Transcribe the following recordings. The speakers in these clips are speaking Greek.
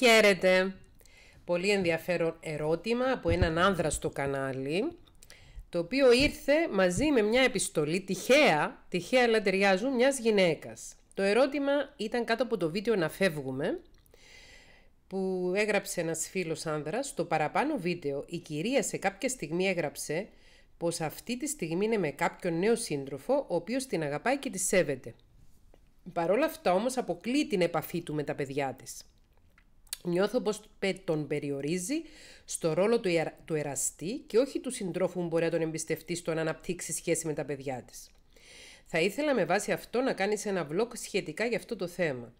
Χαίρετε. Πολύ ενδιαφέρον ερώτημα από έναν άνδρα στο κανάλι, το οποίο ήρθε μαζί με μια επιστολή, τυχαία, τυχαία αλλά ταιριάζουν, μιας γυναίκας. Το ερώτημα ήταν κάτω από το βίντεο «Να φεύγουμε», που έγραψε ένας φίλος άνδρας. Στο παραπάνω βίντεο, η κυρία σε κάποια στιγμή έγραψε πως αυτή τη στιγμή είναι με κάποιον νέο σύντροφο, ο οποίος την αγαπάει και τη σέβεται. Παρόλα όλα αυτά όμως αποκλεί την επαφή του με τα παιδιά της. Νιώθω πως τον περιορίζει στο ρόλο του, του εραστή και όχι του συντρόφου που μπορεί να τον εμπιστευτεί στο να αναπτύξει σχέση με τα παιδιά της. Θα ήθελα με βάση αυτό να κάνεις ένα vlog σχετικά για αυτό το θέμα.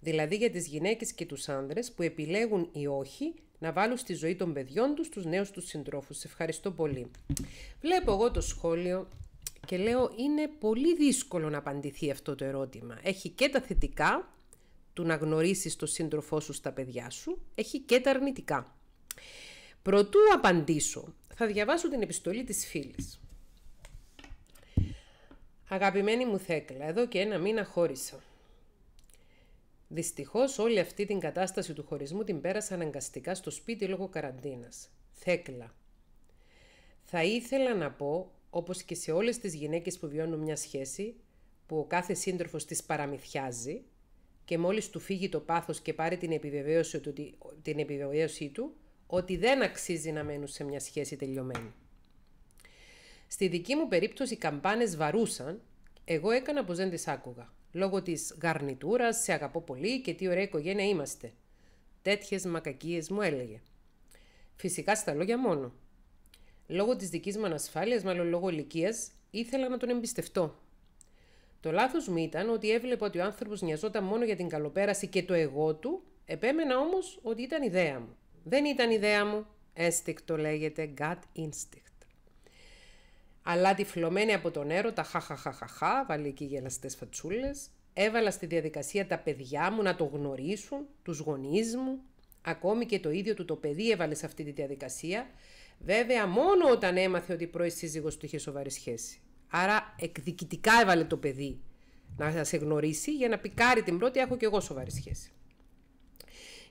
Δηλαδή για τις γυναίκες και τους άνδρες που επιλέγουν ή όχι να βάλουν στη ζωή των παιδιών τους τους νέους τους συντρόφους. Σε ευχαριστώ πολύ. Βλέπω εγώ το σχόλιο και λέω είναι πολύ δύσκολο να απαντηθεί αυτό το ερώτημα. Έχει και τα θετικά του να γνωρίσεις τον σύντροφό σου στα παιδιά σου έχει και τα αρνητικά. Προτού απαντήσω, θα διαβάσω την επιστολή της φίλης. Αγαπημένη μου Θέκλα, εδώ και ένα μήνα χώρισα. Δυστυχώς όλη αυτή την κατάσταση του χωρισμού την πέρασα αναγκαστικά στο σπίτι λόγω καραντίνας. Θέκλα. Θα ήθελα να πω, όπως και σε όλες τις γυναίκες που βιώνουν μια σχέση, που ο κάθε σύντροφος της παραμυθιάζει, και μόλις του φύγει το πάθος και πάρει την επιβεβαίωση του, την επιβεβαίωσή του ότι δεν αξίζει να μένουν σε μια σχέση τελειωμένη. Στη δική μου περίπτωση οι καμπάνες βαρούσαν, εγώ έκανα πως δεν τις άκουγα. Λόγω της γαρνιτούρας, σε αγαπώ πολύ και τι ωραία οικογένεια είμαστε. Τέτοιες μακακίες μου έλεγε. Φυσικά στα λόγια μόνο. Λόγω της δικής μου ανασφάλειας, μάλλον λόγω ηλικίας, ήθελα να τον εμπιστευτώ, το λάθος μου ήταν ότι έβλεπα ότι ο άνθρωπος νοιαζόταν μόνο για την καλοπέραση και το εγώ του, επέμενα όμως ότι ήταν ιδέα μου. Δεν ήταν ιδέα μου, έστικτο λέγεται, gut instinct. Αλλά τυφλωμένη από τον έρωτα, χαχαχαχαχα, εκεί γελαστές φατσούλες, έβαλα στη διαδικασία τα παιδιά μου να το γνωρίσουν, τους γονείς μου, ακόμη και το ίδιο του το παιδί έβαλε σε αυτή τη διαδικασία, βέβαια μόνο όταν έμαθε ότι η πρώη σύζυγος του είχε σοβαρή σχέση. Άρα εκδικητικά έβαλε το παιδί να σε γνωρίσει για να πικάρει την πρώτη έχω και εγώ σοβαρή σχέση.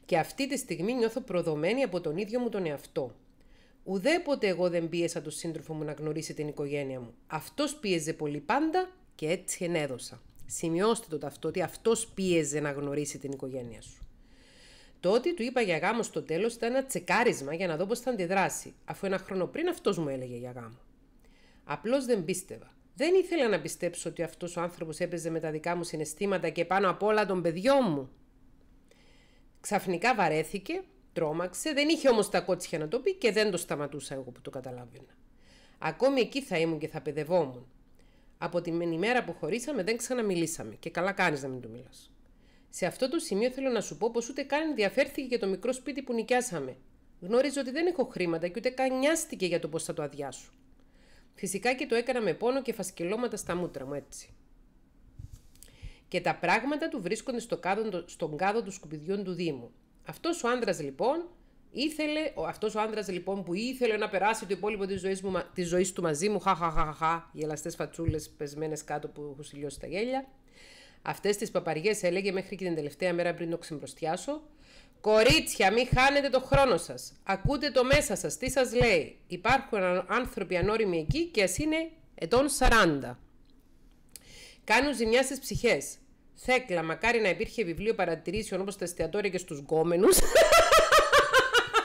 Και αυτή τη στιγμή νιώθω προδομένη από τον ίδιο μου τον εαυτό. Ουδέποτε εγώ δεν πίεσα τον σύντροφο μου να γνωρίσει την οικογένεια μου. Αυτός πίεζε πολύ πάντα και έτσι ενέδωσα. Σημειώστε το ταυτό ότι αυτός πίεζε να γνωρίσει την οικογένεια σου. Το ότι του είπα για γάμο στο τέλος ήταν ένα τσεκάρισμα για να δω πώς θα αντιδράσει, αφού ένα χρόνο πριν αυτός μου έλεγε για γάμο. Απλώς δεν πίστευα. Δεν ήθελα να πιστέψω ότι αυτός ο άνθρωπος έπαιζε με τα δικά μου συναισθήματα και πάνω απ' όλα των παιδιών μου. Ξαφνικά βαρέθηκε, τρόμαξε, δεν είχε όμως τα κότσια να το πει και δεν το σταματούσα εγώ που το καταλάβαινα. Ακόμη εκεί θα ήμουν και θα παιδευόμουν. Από την ημέρα που χωρίσαμε δεν ξαναμιλήσαμε και καλά κάνεις να μην του μιλάς. Σε αυτό το σημείο θέλω να σου πω πως ούτε καν ενδιαφέρθηκε για το μικρό σπίτι που νοικιάσαμε. Γνώριζε ότι δεν έχω χρήματα και ούτε καν για το πώς θα το αδειάσω. Φυσικά και το έκανα με πόνο και φασκελώματα στα μούτρα μου έτσι. Και τα πράγματα του βρίσκονται στο κάδο, στον κάδο του σκουπιδιών του Δήμου. Αυτός ο άντρα λοιπόν ήθελε, αυτός ο άντρα λοιπόν που ήθελε να περάσει το υπόλοιπο της ζωής της του μαζί μου, χα, γελαστές φατσούλες πεσμένες κάτω που έχω σιλιώσει τα γέλια. Αυτές τις παπαριές έλεγε μέχρι και την τελευταία μέρα πριν το ξεμπροστιάσω, Κορίτσια, μην χάνετε το χρόνο σας. Ακούτε το μέσα σας Τι σας λέει. Υπάρχουν άνθρωποι ανώριμοι εκεί και ας είναι ετών 40. Κάνουν ζημιά στις ψυχές. Θέκλα, μακάρι να υπήρχε βιβλίο παρατηρήσεων όπως τα εστιατόρια και στους γκόμενους.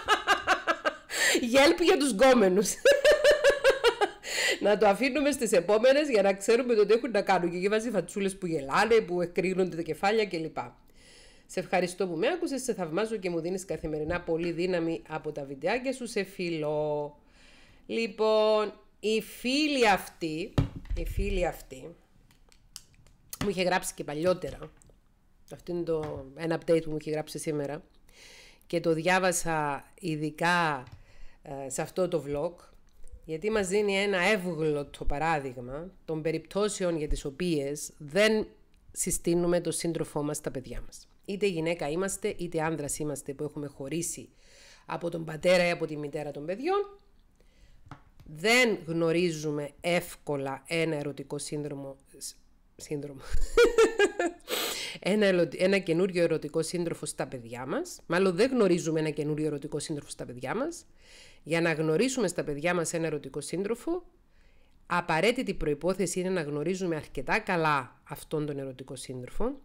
Γέλπη για τους γκόμενους. να το αφήνουμε στις επόμενες για να ξέρουμε το τι έχουν να κάνουν. Και εκεί βάζει φατσούλες που γελάνε, που εκρήγνονται τα κεφάλια κλπ. Σε ευχαριστώ που με άκουσες, σε θαυμάζω και μου δίνεις καθημερινά πολύ δύναμη από τα βιντεάκια σου, σε φίλο. Λοιπόν, η φίλη αυτή, η φίλη αυτή, μου είχε γράψει και παλιότερα, αυτό είναι το ένα update που μου είχε γράψει σήμερα και το διάβασα ειδικά ε, σε αυτό το vlog γιατί μας δίνει ένα εύγλωτο παράδειγμα των περιπτώσεων για τις οποίες δεν συστήνουμε το σύντροφό μας στα παιδιά μας είτε γυναίκα είμαστε, είτε άντρα είμαστε που έχουμε χωρίσει από τον πατέρα ή από τη μητέρα των παιδιών, δεν γνωρίζουμε εύκολα ένα ερωτικό σύνδρομο. Σύνδρομο. ένα, ένα καινούριο ερωτικό σύντροφο στα παιδιά μας. Μάλλον δεν γνωρίζουμε ένα καινούριο ερωτικό σύντροφο στα παιδιά μας. Για να γνωρίσουμε στα παιδιά μας ένα ερωτικό σύντροφο, απαραίτητη προπόθεση είναι να γνωρίζουμε αρκετά καλά αυτόν τον ερωτικό σύντροφο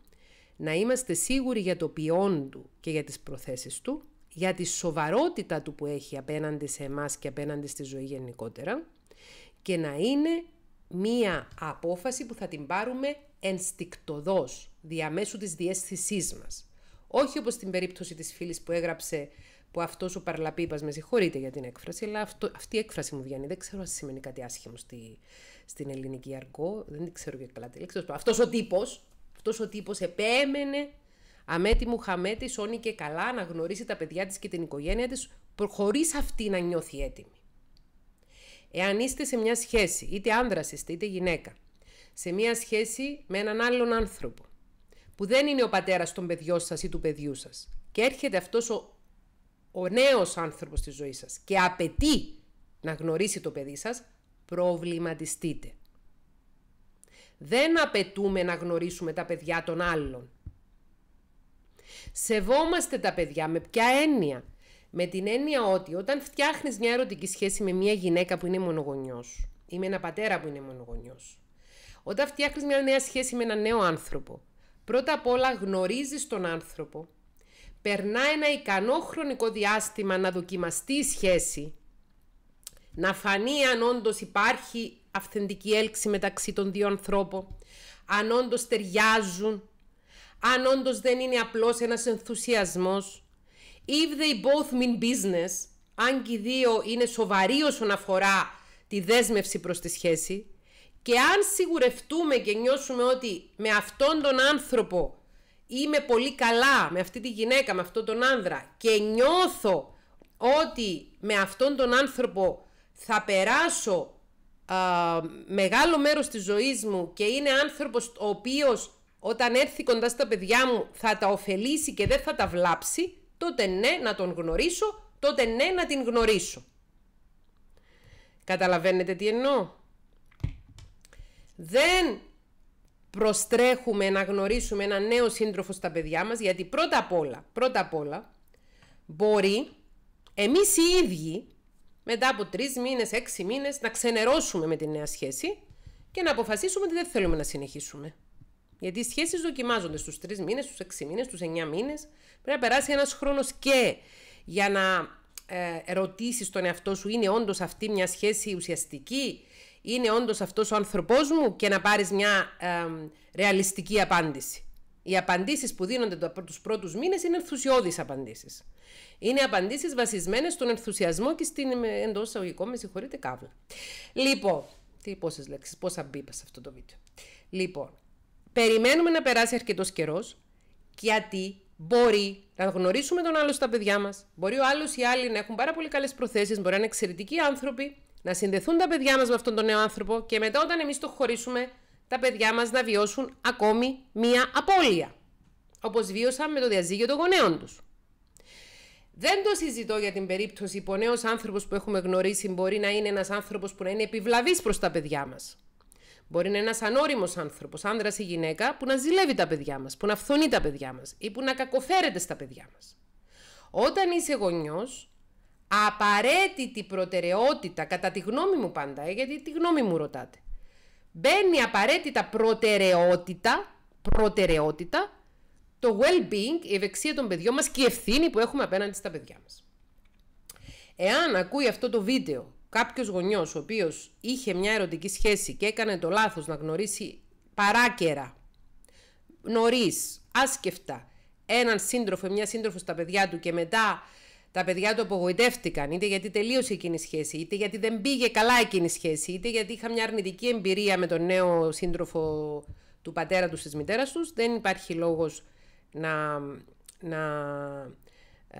να είμαστε σίγουροι για το ποιόν του και για τις προθέσεις του, για τη σοβαρότητα του που έχει απέναντι σε εμάς και απέναντι στη ζωή γενικότερα και να είναι μία απόφαση που θα την πάρουμε ενστικτοδός, διαμέσου της διέσθησής μας. Όχι όπως στην περίπτωση της φίλης που έγραψε που αυτός ο παρλαπίπας, με συγχωρείτε για την έκφραση, αλλά αυτό, αυτή η έκφραση μου βγαίνει. Δεν ξέρω αν σημαίνει κάτι άσχημο στη, στην ελληνική αργό. Δεν ξέρω και καλά τη λέξη. Αυτός ο τύπος, αυτός ο τύπος επέμενε αμέτη μου χαμέτη, όνει και καλά να γνωρίσει τα παιδιά της και την οικογένεια της χωρίς αυτή να νιώθει έτοιμη. Εάν είστε σε μια σχέση, είτε άνδρας είστε είτε γυναίκα, σε μια σχέση με έναν άλλον άνθρωπο, που δεν είναι ο πατέρας των παιδιών σας ή του παιδιού σας και έρχεται αυτός ο, ο νέος άνθρωπος στη ζωή σας και απαιτεί να γνωρίσει το παιδί σας, προβληματιστείτε. Δεν απαιτούμε να γνωρίσουμε τα παιδιά των άλλων. Σεβόμαστε τα παιδιά με ποια έννοια. Με την έννοια ότι όταν φτιάχνεις μια ερωτική σχέση με μια γυναίκα που είναι μονογονιός ή με ένα πατέρα που είναι μονογονιός, όταν φτιάχνεις μια νέα σχέση με έναν νέο άνθρωπο, πρώτα απ' όλα γνωρίζεις τον άνθρωπο, περνά ένα ικανό χρονικό διάστημα να δοκιμαστεί η σχέση, να φανεί αν όντως υπάρχει αυθεντική έλξη μεταξύ των δύο ανθρώπων, αν όντως ταιριάζουν, αν όντως δεν είναι απλώς ένας ενθουσιασμός. If they both mean business, αν και οι δύο είναι σοβαροί όσον αφορά τη δέσμευση προς τη σχέση και αν σιγουρευτούμε και νιώσουμε ότι με αυτόν τον άνθρωπο είμαι πολύ καλά, με αυτή τη γυναίκα, με αυτόν τον άνδρα και νιώθω ότι με αυτόν τον άνθρωπο θα περάσω α, μεγάλο μέρος της ζωής μου και είναι άνθρωπος ο οποίος όταν έρθει κοντά στα παιδιά μου θα τα ωφελήσει και δεν θα τα βλάψει, τότε ναι να τον γνωρίσω, τότε ναι να την γνωρίσω. Καταλαβαίνετε τι εννοώ. Δεν προστρέχουμε να γνωρίσουμε ένα νέο σύντροφο στα παιδιά μας, γιατί πρώτα απ' όλα, πρώτα απ' όλα, μπορεί εμείς οι ίδιοι μετά από τρεις μήνες, έξι μήνες, να ξενερώσουμε με τη νέα σχέση και να αποφασίσουμε ότι δεν θέλουμε να συνεχίσουμε. Γιατί οι σχέσεις δοκιμάζονται στους τρεις μήνες, στους έξι μήνες, στους εννιά μήνες. Πρέπει να περάσει ένας χρόνος και για να ε, ρωτήσει τον εαυτό σου, είναι όντως αυτή μια σχέση ουσιαστική, είναι όντως αυτός ο άνθρωπός μου, και να πάρεις μια ε, ρεαλιστική απάντηση. Οι απαντήσεις που δίνονται τους πρώτους μήνες είναι ενθουσιώδεις απαντήσεις. Είναι απαντήσεις βασισμένες στον ενθουσιασμό και στην ε, εντός εισαγωγικών, με συγχωρείτε, καύλα. Λοιπόν, τι πόσες λέξεις, πόσα μπήπα σε αυτό το βίντεο. Λοιπόν, περιμένουμε να περάσει αρκετός καιρός, γιατί μπορεί να γνωρίσουμε τον άλλο στα παιδιά μας. Μπορεί ο άλλος ή άλλοι να έχουν πάρα πολύ καλές προθέσεις, μπορεί να είναι εξαιρετικοί άνθρωποι, να συνδεθούν τα παιδιά μας με αυτόν τον νέο άνθρωπο και μετά, όταν εμείς το χωρίσουμε, τα παιδιά μας να βιώσουν ακόμη μία απώλεια. Όπως βίωσαν με το διαζύγιο των γονέων τους. Δεν το συζητώ για την περίπτωση που ο νέος άνθρωπος που έχουμε γνωρίσει μπορεί να είναι ένας άνθρωπος που να είναι επιβλαβής προς τα παιδιά μας. Μπορεί να είναι ένας ανώριμος άνθρωπος, άνδρας ή γυναίκα, που να ζηλεύει τα παιδιά μας, που να φθονεί τα παιδιά μας ή που να κακοφέρεται στα παιδιά μας. Όταν είσαι γονιός, απαραίτητη προτεραιότητα, κατά τη γνώμη μου πάντα, ε, γιατί τη γνώμη μου ρωτάτε, μπαίνει απαραίτητα προτεραιότητα, προτεραιότητα το well-being, η ευεξία των παιδιών μας και η ευθύνη που έχουμε απέναντι στα παιδιά μας. Εάν ακούει αυτό το βίντεο κάποιος γονιός ο οποίος είχε μια ερωτική σχέση και έκανε το λάθος να γνωρίσει παράκαιρα, νωρίς, άσκεφτα, έναν σύντροφο ή μια σύντροφο στα παιδιά του και μετά τα παιδιά του απογοητεύτηκαν, είτε γιατί τελείωσε εκείνη η σχέση, είτε γιατί δεν πήγε καλά εκείνη η σχέση, είτε γιατί είχα μια αρνητική εμπειρία με τον νέο σύντροφο του πατέρα του, τη μητέρα τους, δεν υπάρχει λόγος να, να ε,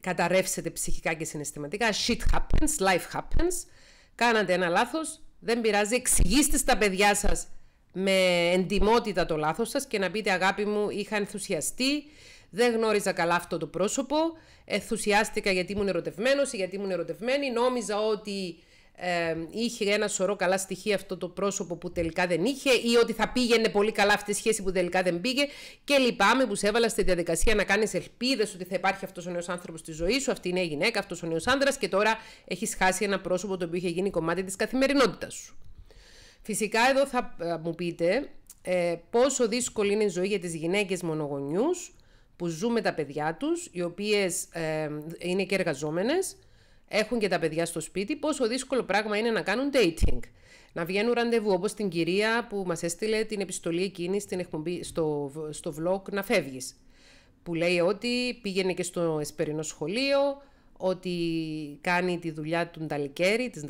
καταρρεύσετε ψυχικά και συναισθηματικά. Shit happens, life happens. Κάνατε ένα λάθος, δεν πειράζει. Εξηγήστε στα παιδιά σας με εντιμότητα το λάθος σας και να πείτε αγάπη μου είχα ενθουσιαστεί, δεν γνώριζα καλά αυτό το πρόσωπο, ενθουσιάστηκα γιατί ήμουν ερωτευμένος ή γιατί ήμουν ερωτευμένη, νόμιζα ότι ε, είχε ένα σωρό καλά στοιχεία αυτό το πρόσωπο που τελικά δεν είχε ή ότι θα πήγαινε πολύ καλά αυτή η σχέση που τελικά δεν πήγε και λυπάμαι που σε έβαλα στη διαδικασία να κάνεις ελπίδες ότι θα υπάρχει αυτός ο νέος άνθρωπος στη ζωή σου, αυτή η γυναίκα, αυτός ο νέος άνδρας και τώρα έχεις χάσει ένα πρόσωπο το οποίο είχε γίνει κομμάτι της καθημερινότητας σου. Φυσικά εδώ θα ε, μου πείτε ε, πόσο δύσκολη είναι η ζωή για τις γυναίκες μονογονιούς που ζουν με τα παιδιά τους, οι οποίες ε, είναι και εργαζόμενες, έχουν και τα παιδιά στο σπίτι, πόσο δύσκολο πράγμα είναι να κάνουν dating. Να βγαίνουν ραντεβού, όπως την κυρία που μας έστειλε την επιστολή εκείνη στην εκπομπή, στο, στο vlog «Να φεύγεις». Που λέει ότι πήγαινε και στο εσπερινό σχολείο, ότι κάνει τη δουλειά του νταλικέρι, της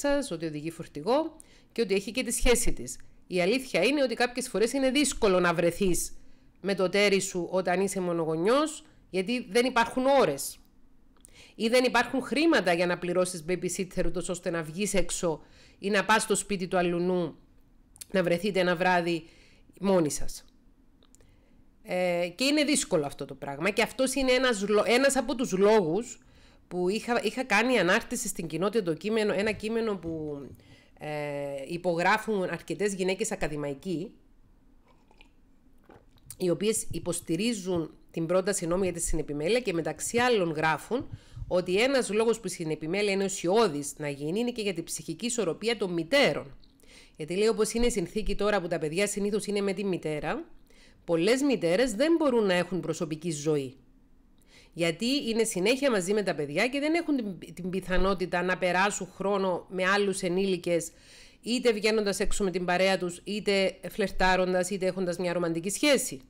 σα, ότι οδηγεί φορτηγό και ότι έχει και τη σχέση της. Η αλήθεια είναι ότι κάποιες φορές είναι δύσκολο να βρεθείς με το τέρι σου όταν είσαι μονογονιός, γιατί δεν υπάρχουν ώρες ή δεν υπάρχουν χρήματα για να πληρώσεις babysitter ούτως ώστε να βγεις έξω ή να πας στο σπίτι του αλουνού να βρεθείτε ένα βράδυ μόνοι σας. Ε, και είναι δύσκολο αυτό το πράγμα και αυτός είναι ένας, ένας από τους λόγους που είχα, κάνει ανάρτηση στην κοινότητα το κείμενο, ένα κείμενο που ε, υπογράφουν αρκετές γυναίκες ακαδημαϊκοί οι οποίες υποστηρίζουν την πρόταση νόμου για τη συνεπιμέλεια και μεταξύ άλλων γράφουν ότι ένας λόγος που στην επιμέλεια είναι ουσιώδης να γίνει είναι και για την ψυχική ισορροπία των μητέρων. Γιατί λέει, όπως είναι η συνθήκη τώρα που τα παιδιά συνήθως είναι με τη μητέρα, πολλές μητέρες δεν μπορούν να έχουν προσωπική ζωή. Γιατί είναι συνέχεια μαζί με τα παιδιά και δεν έχουν την πιθανότητα να περάσουν χρόνο με άλλους ενήλικες, είτε βγαίνοντας έξω με την παρέα τους, είτε φλερτάροντας, είτε έχοντας μια ρομαντική σχέση.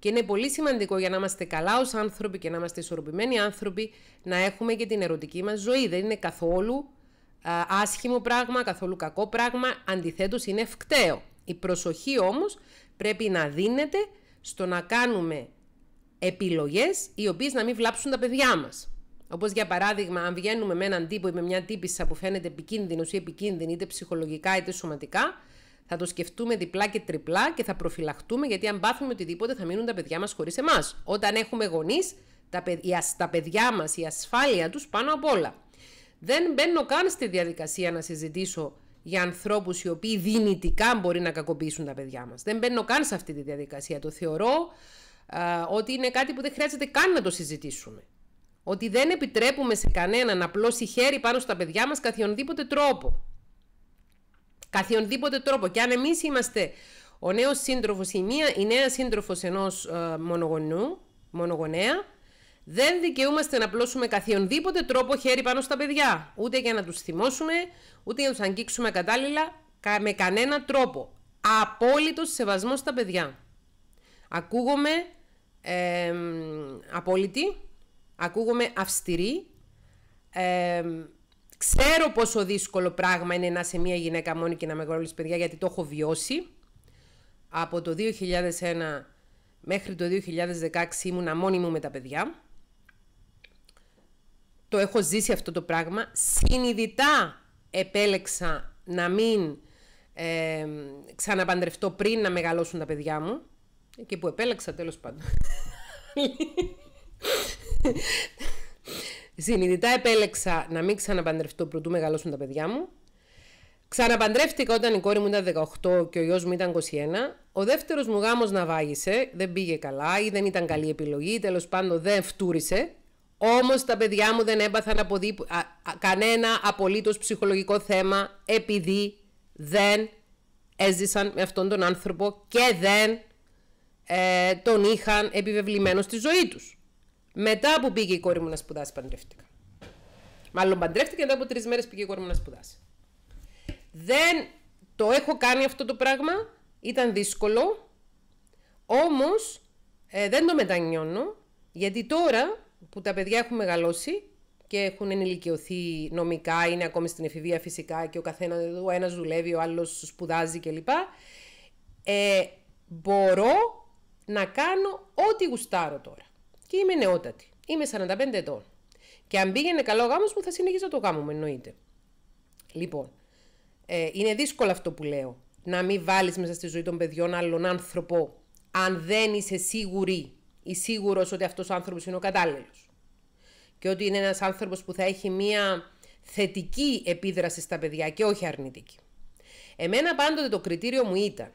Και είναι πολύ σημαντικό για να είμαστε καλά ως άνθρωποι και να είμαστε ισορροπημένοι άνθρωποι να έχουμε και την ερωτική μας ζωή. Δεν είναι καθόλου άσχημο πράγμα, καθόλου κακό πράγμα. Αντιθέτως, είναι ευκταίο. Η προσοχή όμως πρέπει να δίνεται στο να κάνουμε επιλογές οι οποίες να μην βλάψουν τα παιδιά μας. Όπως για παράδειγμα, αν βγαίνουμε με έναν τύπο ή με μια τύπησα που φαίνεται επικίνδυνος ή επικίνδυνη, είτε ψυχολογικά είτε σωματικά, θα το σκεφτούμε διπλά και τριπλά και θα προφυλαχτούμε γιατί αν πάθουμε οτιδήποτε θα μείνουν τα παιδιά μας χωρίς εμάς. Όταν έχουμε γονείς, τα, παιδιά μας, η ασφάλεια τους πάνω απ' όλα. Δεν μπαίνω καν στη διαδικασία να συζητήσω για ανθρώπους οι οποίοι δυνητικά μπορεί να κακοποιήσουν τα παιδιά μας. Δεν μπαίνω καν σε αυτή τη διαδικασία. Το θεωρώ ότι είναι κάτι που δεν χρειάζεται καν να το συζητήσουμε. Ότι δεν επιτρέπουμε σε κανέναν να πλώσει χέρι πάνω στα παιδιά μας καθιονδήποτε τρόπο καθιονδήποτε τρόπο. Και αν εμείς είμαστε ο νέος σύντροφος, η, μία, η νέα σύντροφος ενός ε, μονογονού, μονογονέα, δεν δικαιούμαστε να πλώσουμε καθιονδήποτε τρόπο χέρι πάνω στα παιδιά. Ούτε για να τους θυμώσουμε, ούτε για να τους αγγίξουμε κατάλληλα, με κανένα τρόπο. Απόλυτος σεβασμός στα παιδιά. Ακούγομαι ε, απόλυτη, ακούγομαι αυστηρή, ε, Ξέρω πόσο δύσκολο πράγμα είναι να είσαι μια γυναίκα μόνη και να μεγαλώνεις παιδιά, γιατί το έχω βιώσει. Από το 2001 μέχρι το 2016 ήμουν μόνη μου με τα παιδιά. Το έχω ζήσει αυτό το πράγμα. Συνειδητά επέλεξα να μην ξαναπαντρευτώ πριν να μεγαλώσουν τα παιδιά μου. Και που επέλεξα τέλος πάντων. Συνειδητά επέλεξα να μην ξαναπαντρευτώ πρωτού μεγαλώσουν τα παιδιά μου. Ξαναπαντρεύτηκα όταν η κόρη μου ήταν 18 και ο γιος μου ήταν 21. Ο δεύτερος μου γάμος να δεν πήγε καλά ή δεν ήταν καλή επιλογή, τέλος πάντων δεν φτούρισε. Όμως τα παιδιά μου δεν έπαθαν από κανένα απολύτως ψυχολογικό θέμα επειδή δεν έζησαν με αυτόν τον άνθρωπο και δεν ε, τον είχαν επιβεβλημένο στη ζωή τους. Μετά που πήγε η κόρη μου να σπουδάσει, παντρεύτηκα. Μάλλον παντρεύτηκε μετά από τρεις μέρες πήγε η κόρη μου να σπουδάσει. Δεν το έχω κάνει αυτό το πράγμα. Ήταν δύσκολο. Όμως ε, δεν το μετανιώνω. Γιατί τώρα που τα παιδιά έχουν μεγαλώσει και έχουν ενηλικιωθεί νομικά, είναι ακόμη στην εφηβεία φυσικά και ο καθένας ο δουλεύει, ο άλλος σπουδάζει κλπ. Ε, μπορώ να κάνω ό,τι γουστάρω τώρα. Και είμαι νεότατη. Είμαι 45 ετών. Και αν πήγαινε καλό ο γάμος μου, θα συνεχίζω το γάμο μου, εννοείται. Λοιπόν, ε, είναι δύσκολο αυτό που λέω. Να μην βάλεις μέσα στη ζωή των παιδιών άλλον άνθρωπο, αν δεν είσαι σίγουρη ή σίγουρος ότι αυτός ο άνθρωπος είναι ο κατάλληλος. Και ότι είναι ένας άνθρωπος που θα έχει μία θετική επίδραση στα παιδιά και όχι αρνητική. Εμένα πάντοτε το κριτήριο μου ήταν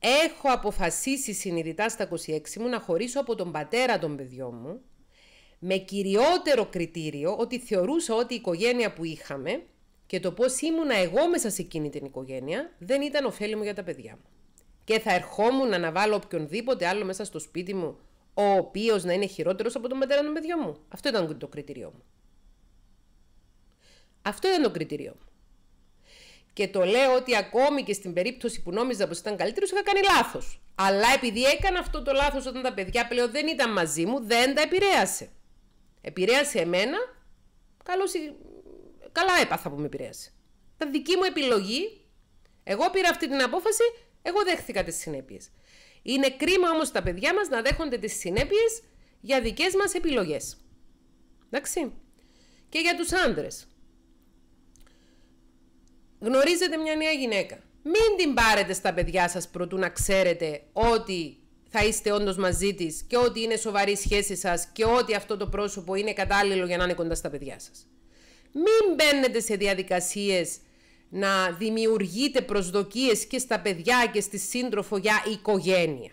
Έχω αποφασίσει συνειδητά στα 26 μου να χωρίσω από τον πατέρα των παιδιών μου με κυριότερο κριτήριο ότι θεωρούσα ότι η οικογένεια που είχαμε και το πώς ήμουνα εγώ μέσα σε εκείνη την οικογένεια δεν ήταν ωφέλιμο για τα παιδιά μου. Και θα ερχόμουν να βάλω οποιονδήποτε άλλο μέσα στο σπίτι μου, ο οποίος να είναι χειρότερος από τον πατέρα των παιδιών μου. Αυτό ήταν το κριτήριό μου. Αυτό ήταν το κριτήριό μου. Και το λέω ότι ακόμη και στην περίπτωση που νόμιζα πως ήταν καλύτερος, είχα κάνει λάθος. Αλλά επειδή έκανα αυτό το λάθος όταν τα παιδιά πλέον δεν ήταν μαζί μου, δεν τα επηρέασε. Επηρέασε εμένα, καλά έπαθα που με επηρέασε. τα δική μου επιλογή. Εγώ πήρα αυτή την απόφαση, εγώ δέχθηκα τις συνέπειες. Είναι κρίμα όμως τα παιδιά μας να δέχονται τις συνέπειες για δικές μας επιλογές. Εντάξει. Και για τους άντρες γνωρίζετε μια νέα γυναίκα. Μην την πάρετε στα παιδιά σας προτού να ξέρετε ότι θα είστε όντως μαζί της και ότι είναι σοβαρή σχέση σας και ότι αυτό το πρόσωπο είναι κατάλληλο για να είναι κοντά στα παιδιά σας. Μην μπαίνετε σε διαδικασίες να δημιουργείτε προσδοκίες και στα παιδιά και στη σύντροφο για οικογένεια.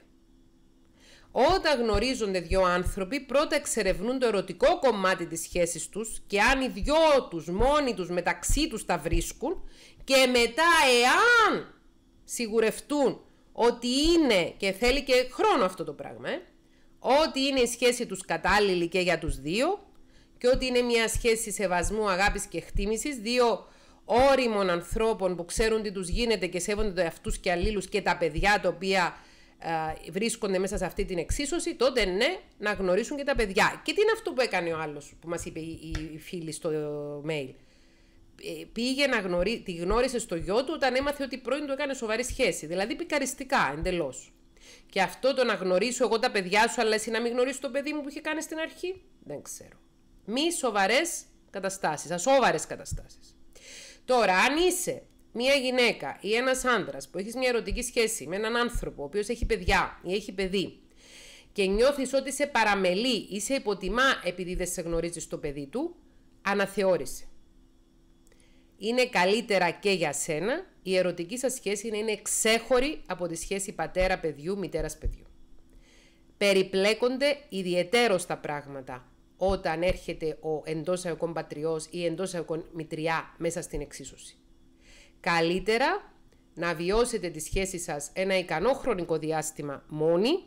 Όταν γνωρίζονται δύο άνθρωποι, πρώτα εξερευνούν το ερωτικό κομμάτι της σχέσης τους και αν οι δυο τους μόνοι τους μεταξύ τους τα βρίσκουν και μετά εάν σιγουρευτούν ότι είναι και θέλει και χρόνο αυτό το πράγμα, ε, ότι είναι η σχέση τους κατάλληλη και για τους δύο και ότι είναι μια σχέση σεβασμού, αγάπης και εκτίμησης, δύο όριμων ανθρώπων που ξέρουν τι τους γίνεται και σέβονται αυτούς και αλλήλους και τα παιδιά τα οποία ε, βρίσκονται μέσα σε αυτή την εξίσωση, τότε ναι, να γνωρίσουν και τα παιδιά. Και τι είναι αυτό που έκανε ο άλλος που μας είπε η φίλη στο mail. Ε, πήγε να γνωρί... τη γνώρισε στο γιο του όταν έμαθε ότι πρώην του έκανε σοβαρή σχέση. Δηλαδή πικαριστικά εντελώς. Και αυτό το να γνωρίσω εγώ τα παιδιά σου, αλλά εσύ να μην γνωρίσεις το παιδί μου που είχε κάνει στην αρχή, δεν ξέρω. Μη σοβαρές καταστάσεις, ασόβαρες καταστάσεις. Τώρα, αν είσαι μια γυναίκα ή ένας άντρας που έχεις μια ερωτική σχέση με έναν άνθρωπο ο οποίος έχει παιδιά ή έχει παιδί και νιώθεις ότι σε παραμελεί ή σε υποτιμά επειδή δεν σε γνωρίζει το παιδί του, αναθεώρησε. Είναι καλύτερα και για σένα η ερωτική σας σχέση να είναι ξέχωρη από τη σχέση πατέρα-παιδιού, μητέρας-παιδιού. Περιπλέκονται ιδιαιτέρως τα πράγματα όταν έρχεται ο εντός αγωγικών πατριός ή εντός αγωγικών μητριά μέσα στην εξίσωση. Καλύτερα να βιώσετε τη σχέση σας ένα ικανό χρονικό διάστημα μόνοι,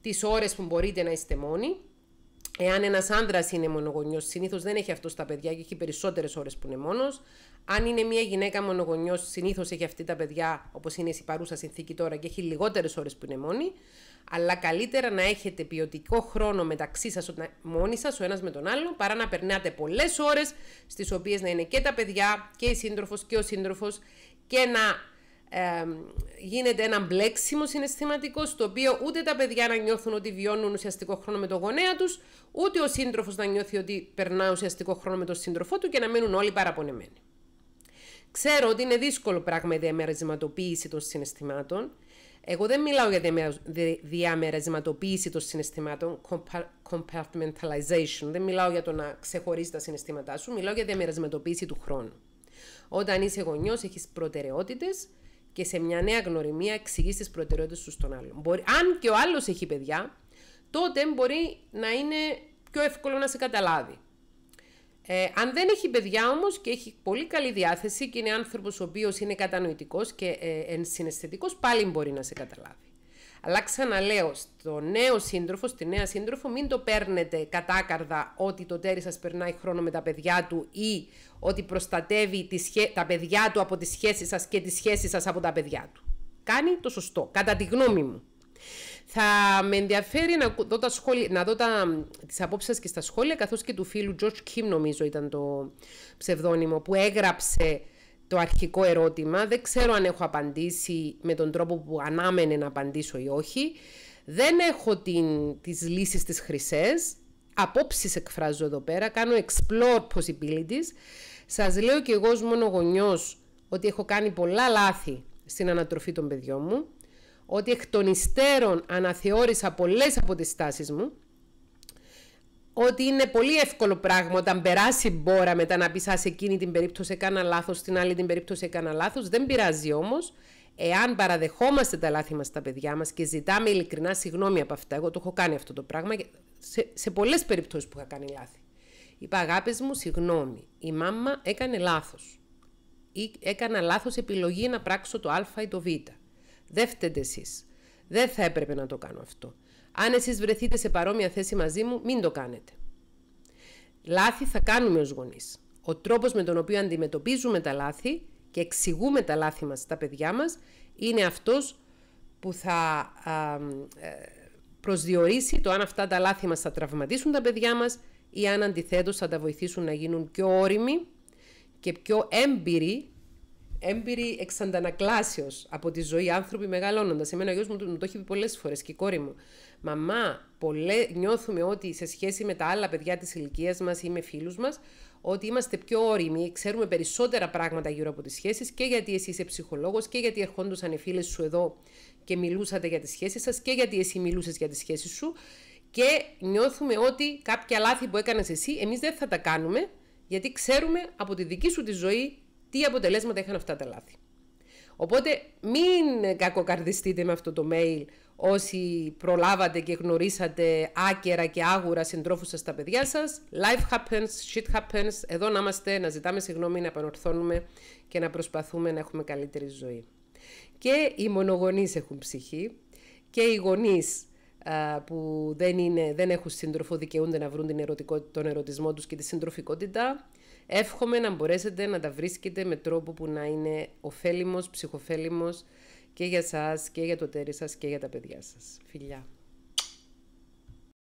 τις ώρες που μπορείτε να είστε μόνοι. Εάν ένας άνδρας είναι μονογονιός, συνήθως δεν έχει αυτό στα παιδιά και έχει περισσότερες ώρες που είναι μόνος. Αν είναι μια γυναίκα μονογονιός, συνήθως έχει αυτή τα παιδιά, όπως είναι η παρούσα συνθήκη τώρα, και έχει λιγότερες ώρες που είναι μόνη αλλά καλύτερα να έχετε ποιοτικό χρόνο μεταξύ σας μόνοι σας ο ένας με τον άλλο, παρά να περνάτε πολλές ώρες στις οποίες να είναι και τα παιδιά και η σύντροφος και ο σύντροφος και να γίνεται ένα μπλέξιμο συναισθηματικό στο οποίο ούτε τα παιδιά να νιώθουν ότι βιώνουν ουσιαστικό χρόνο με τον γονέα τους ούτε ο σύντροφος να νιώθει ότι περνά ουσιαστικό χρόνο με τον σύντροφό του και να μένουν όλοι παραπονεμένοι. Ξέρω ότι είναι δύσκολο πράγμα η διαμερισματοποίηση των συναισθημάτων εγώ δεν μιλάω για διαμερασματοποίηση των συναισθημάτων, compartmentalization. Δεν μιλάω για το να ξεχωρίζεις τα συναισθήματά σου, μιλάω για διαμερασματοποίηση του χρόνου. Όταν είσαι γονιός, έχεις προτεραιότητες και σε μια νέα γνωριμία εξηγείς τις προτεραιότητες σου στον άλλον. Μπορεί, αν και ο άλλος έχει παιδιά, τότε μπορεί να είναι πιο εύκολο να σε καταλάβει. Ε, αν δεν έχει παιδιά όμως και έχει πολύ καλή διάθεση και είναι άνθρωπος ο οποίος είναι κατανοητικός και ε, ενσυναισθητικό, πάλι μπορεί να σε καταλάβει. Αλλά ξαναλέω, στο νέο σύντροφο, στη νέα σύντροφο, μην το παίρνετε κατάκαρδα ότι το τέρι σας περνάει χρόνο με τα παιδιά του ή ότι προστατεύει τα παιδιά του από τη σχέση σας και τη σχέση σας από τα παιδιά του. Κάνει το σωστό, κατά τη γνώμη μου. Θα με ενδιαφέρει να δω, τα σχόλια, να δω τα, τις απόψεις και στα σχόλια, καθώς και του φίλου George Kim, νομίζω ήταν το ψευδόνυμο, που έγραψε το αρχικό ερώτημα. Δεν ξέρω αν έχω απαντήσει με τον τρόπο που ανάμενε να απαντήσω ή όχι. Δεν έχω την, τις λύσεις τις χρυσές. Απόψεις εκφράζω εδώ πέρα. Κάνω explore possibilities. Σας λέω και εγώ ως μόνο ότι έχω κάνει πολλά λάθη στην ανατροφή των παιδιών μου ότι εκ των υστέρων αναθεώρησα πολλές από τις στάσεις μου, ότι είναι πολύ εύκολο πράγμα όταν περάσει μπόρα μετά να πεις σε εκείνη την περίπτωση έκανα λάθος, στην άλλη την περίπτωση έκανα λάθος. Δεν πειράζει όμως, εάν παραδεχόμαστε τα λάθη μας στα παιδιά μας και ζητάμε ειλικρινά συγγνώμη από αυτά. Εγώ το έχω κάνει αυτό το πράγμα σε, σε πολλές περιπτώσεις που είχα κάνει λάθη. Είπα αγάπης μου, συγγνώμη. Η μάμα έκανε λάθος. Ή έκανα λάθος επιλογή να πράξω το Α ή το Β. Δεν φταίτε εσείς. Δεν θα έπρεπε να το κάνω αυτό. Αν εσείς βρεθείτε σε παρόμοια θέση μαζί μου, μην το κάνετε. Λάθη θα κάνουμε ως γονείς. Ο τρόπος με τον οποίο αντιμετωπίζουμε τα λάθη και εξηγούμε τα λάθη μας στα παιδιά μας, είναι αυτός που θα ε, προσδιορίσει το αν αυτά τα λάθη μας θα τραυματίσουν τα παιδιά μας ή αν αντιθέτως θα τα βοηθήσουν να γίνουν πιο όρημοι και πιο έμπειροι ...έμπειρη εξαντανακλάσιος από τη ζωή άνθρωποι μεγαλώνοντας. Εμένα ο γιος μου, μου το έχει πει πολλές φορές και η κόρη μου. Μαμά, νιώθουμε ότι σε σχέση με τα άλλα παιδιά της ηλικίας μας ή με φίλους μας, ότι είμαστε πιο όριμοι, ξέρουμε περισσότερα πράγματα γύρω από τις σχέσεις και γιατί εσύ είσαι ψυχολόγος και γιατί ερχόντουσαν οι φίλες σου εδώ και μιλούσατε για τις σχέσεις σας και γιατί εσύ μιλούσες για τις σχέσεις σου. Και νιώθουμε ότι κάποια λάθη που έκανες εσύ, εμείς δεν θα τα κάνουμε, γιατί ξέρουμε από τη δική σου τη ζωή τι αποτελέσματα είχαν αυτά τα λάθη. Οπότε μην κακοκαρδιστείτε με αυτό το mail όσοι προλάβατε και γνωρίσατε άκερα και άγουρα συντρόφους σας στα παιδιά σας. Life happens, shit happens. Εδώ να είμαστε, να ζητάμε συγγνώμη, να επανορθώνουμε και να προσπαθούμε να έχουμε καλύτερη ζωή. Και οι μονογονείς έχουν ψυχή και οι γονείς που δεν, είναι, δεν έχουν σύντροφο δικαιούνται να βρουν την ερωτικό, τον ερωτισμό τους και τη συντροφικότητα. Εύχομαι να μπορέσετε να τα βρίσκετε με τρόπο που να είναι ωφέλιμος, ψυχοφέλιμος και για σας και για το τέρι σας και για τα παιδιά σας. Φιλιά!